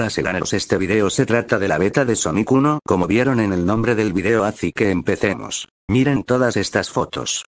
Hola Seganos este video se trata de la beta de Sonic 1 como vieron en el nombre del video así que empecemos. Miren todas estas fotos.